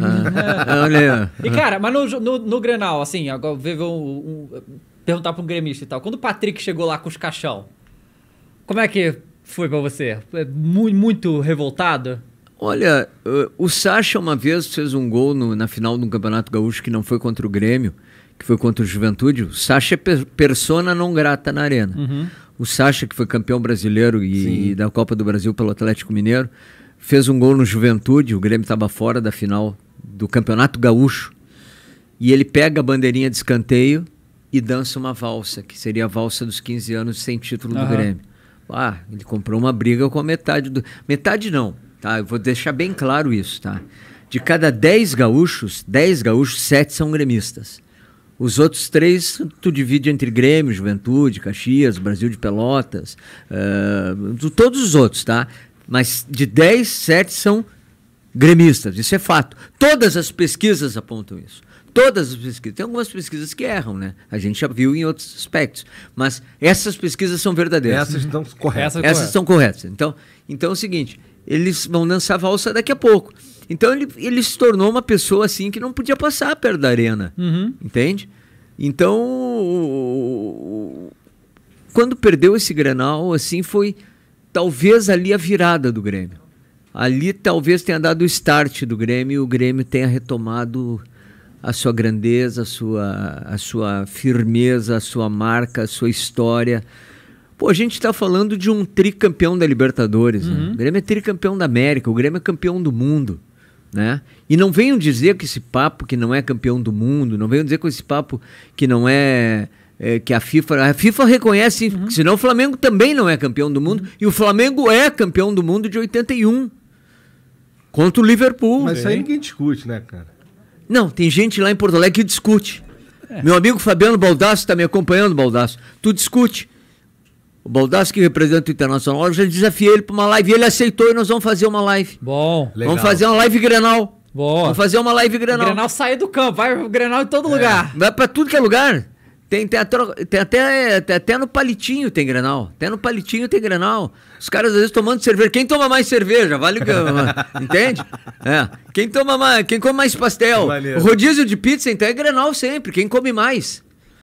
Ah. Ah, e cara, mas no, no, no Grenal, assim, agora um, um, perguntar para um gremista e tal. Quando o Patrick chegou lá com os caixão, como é que foi para você? É muito, muito revoltado? Olha, o Sacha uma vez fez um gol no, na final do Campeonato Gaúcho que não foi contra o Grêmio, que foi contra o Juventude. O Sacha é per persona não grata na arena. Uhum. O Sacha, que foi campeão brasileiro e, e da Copa do Brasil pelo Atlético Mineiro, fez um gol no Juventude, o Grêmio estava fora da final do Campeonato Gaúcho. E ele pega a bandeirinha de escanteio e dança uma valsa, que seria a valsa dos 15 anos sem título uhum. do Grêmio. Ah, ele comprou uma briga com a metade do. Metade não, tá? Eu vou deixar bem claro isso, tá? De cada 10 gaúchos, 10 gaúchos, 7 são gremistas. Os outros três tu divide entre Grêmio, Juventude, Caxias, Brasil de Pelotas, uh, todos os outros, tá? Mas de 10, 7 são gremistas. Isso é fato. Todas as pesquisas apontam isso. Todas as pesquisas. Tem algumas pesquisas que erram, né? A gente já viu em outros aspectos. Mas essas pesquisas são verdadeiras. Essas estão corretas. É essas, Essas são corretas. Então, então é o seguinte: eles vão dançar valsa daqui a pouco. Então ele, ele se tornou uma pessoa assim que não podia passar perto da arena. Uhum. Entende? Então, quando perdeu esse Grenal, assim, foi talvez ali a virada do Grêmio ali talvez tenha dado o start do Grêmio e o Grêmio tenha retomado a sua grandeza, a sua, a sua firmeza, a sua marca, a sua história. Pô, a gente está falando de um tricampeão da Libertadores. Né? Uhum. Né? O Grêmio é tricampeão da América, o Grêmio é campeão do mundo. Né? E não venham dizer que esse papo que não é campeão do mundo, não venham dizer com esse papo que não é, é, que a FIFA, a FIFA reconhece, uhum. senão o Flamengo também não é campeão do mundo uhum. e o Flamengo é campeão do mundo de 81. Contra o Liverpool. Mas isso aí ninguém discute, né, cara? Não, tem gente lá em Porto Alegre que discute. É. Meu amigo Fabiano Baldasso está me acompanhando, Baldasso. Tu discute. O Baldasso, que representa o Internacional, eu já desafiei ele para uma live. Ele aceitou e nós vamos fazer uma live. Bom. Legal. Vamos fazer uma live Grenal. Boa. Vamos fazer uma live Grenal. Grenal sair do campo, vai o Grenal em todo é. lugar. Vai para tudo que é lugar. Tem, tem, até, tem, até, tem até no palitinho tem granal. Até no palitinho tem granal. Os caras às vezes tomando cerveja. Quem toma mais cerveja? Vale Entende? É. Quem toma mais. Quem come mais pastel? Valeu. Rodízio de pizza, então é granal sempre. Quem come mais?